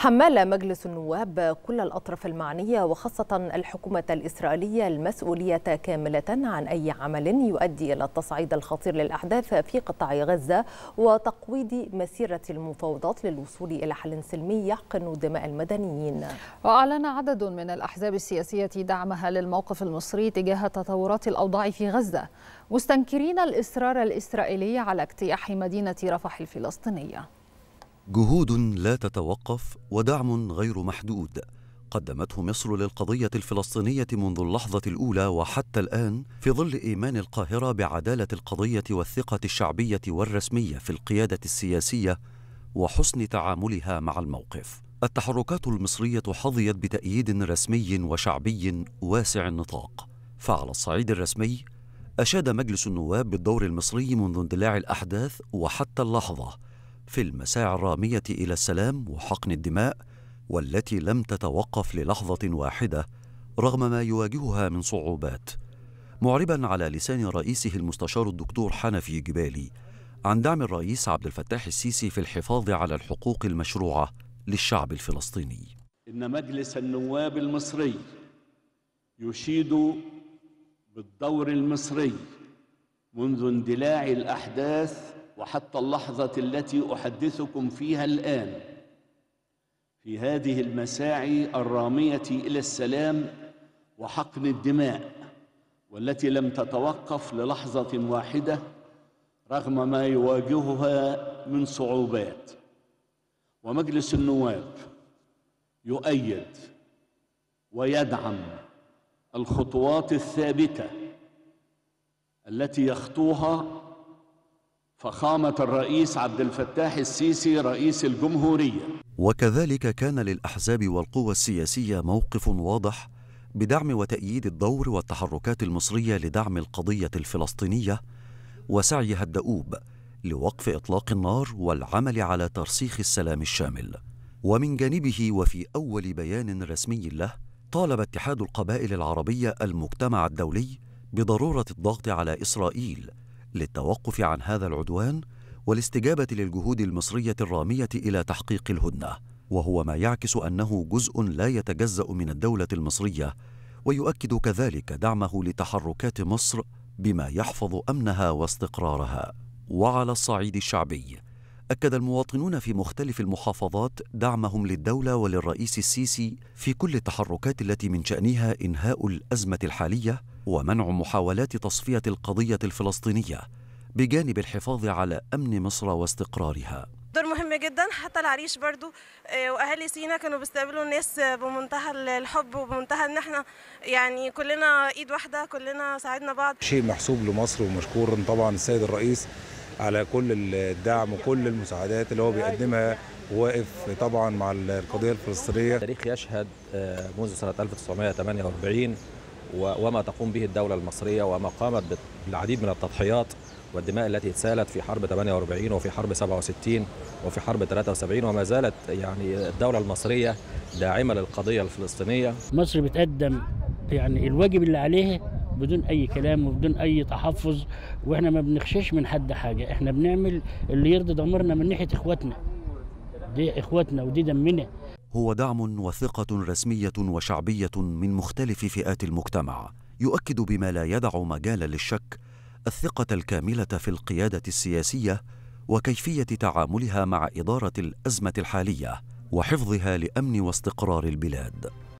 حمل مجلس النواب كل الأطراف المعنية وخاصة الحكومة الإسرائيلية المسؤولية كاملة عن أي عمل يؤدي إلى التصعيد الخطير للأحداث في قطاع غزة وتقويض مسيرة المفاوضات للوصول إلى حل سلمي يحقن دماء المدنيين وأعلن عدد من الأحزاب السياسية دعمها للموقف المصري تجاه تطورات الأوضاع في غزة مستنكرين الإصرار الإسرائيلي على اجتياح مدينة رفح الفلسطينية جهود لا تتوقف ودعم غير محدود قدمته مصر للقضية الفلسطينية منذ اللحظة الأولى وحتى الآن في ظل إيمان القاهرة بعدالة القضية والثقة الشعبية والرسمية في القيادة السياسية وحسن تعاملها مع الموقف. التحركات المصرية حظيت بتأييد رسمي وشعبي واسع النطاق، فعلى الصعيد الرسمي أشاد مجلس النواب بالدور المصري منذ اندلاع الأحداث وحتى اللحظة في المساعي الرامية إلى السلام وحقن الدماء والتي لم تتوقف للحظة واحدة رغم ما يواجهها من صعوبات معربا على لسان رئيسه المستشار الدكتور حنفي جبالي عن دعم الرئيس عبد الفتاح السيسي في الحفاظ على الحقوق المشروعة للشعب الفلسطيني إن مجلس النواب المصري يشيد بالدور المصري منذ اندلاع الأحداث وحتى اللحظة التي أحدثكم فيها الآن في هذه المساعي الرامية إلى السلام وحقن الدماء والتي لم تتوقف للحظة واحدة رغم ما يواجهها من صعوبات ومجلس النواب يؤيد ويدعم الخطوات الثابته التي يخطوها فخامة الرئيس عبد الفتاح السيسي رئيس الجمهورية وكذلك كان للأحزاب والقوى السياسية موقف واضح بدعم وتأييد الدور والتحركات المصرية لدعم القضية الفلسطينية وسعيها الدؤوب لوقف إطلاق النار والعمل على ترسيخ السلام الشامل ومن جانبه وفي أول بيان رسمي له طالب اتحاد القبائل العربية المجتمع الدولي بضرورة الضغط على إسرائيل للتوقف عن هذا العدوان والاستجابه للجهود المصريه الراميه الى تحقيق الهدنه وهو ما يعكس انه جزء لا يتجزا من الدوله المصريه ويؤكد كذلك دعمه لتحركات مصر بما يحفظ امنها واستقرارها وعلى الصعيد الشعبي اكد المواطنون في مختلف المحافظات دعمهم للدوله وللرئيس السيسي في كل التحركات التي من شانها انهاء الازمه الحاليه ومنع محاولات تصفية القضية الفلسطينية بجانب الحفاظ على أمن مصر واستقرارها دور مهم جدا حتى العريش برضو آه، واهالي سينا كانوا بيستقبلوا الناس بمنتهى الحب وبمنتهى ان احنا يعني كلنا ايد واحده كلنا ساعدنا بعض شيء محسوب لمصر ومشكور طبعا السيد الرئيس على كل الدعم وكل المساعدات اللي هو بيقدمها واقف طبعا مع القضيه الفلسطينيه التاريخ يشهد آه، منذ سنه 1948 وما تقوم به الدولة المصرية وما قامت بالعديد من التضحيات والدماء التي اتسالت في حرب 48 وفي حرب 67 وفي حرب 73 وما زالت يعني الدولة المصرية داعمة للقضية الفلسطينية مصر بتقدم يعني الواجب اللي عليها بدون اي كلام وبدون اي تحفظ واحنا ما بنخشش من حد حاجه احنا بنعمل اللي يرضي ضميرنا من ناحيه اخواتنا دي اخواتنا ودي دمنا هو دعم وثقة رسمية وشعبية من مختلف فئات المجتمع يؤكد بما لا يدع مجالا للشك الثقة الكاملة في القيادة السياسية وكيفية تعاملها مع إدارة الأزمة الحالية وحفظها لأمن واستقرار البلاد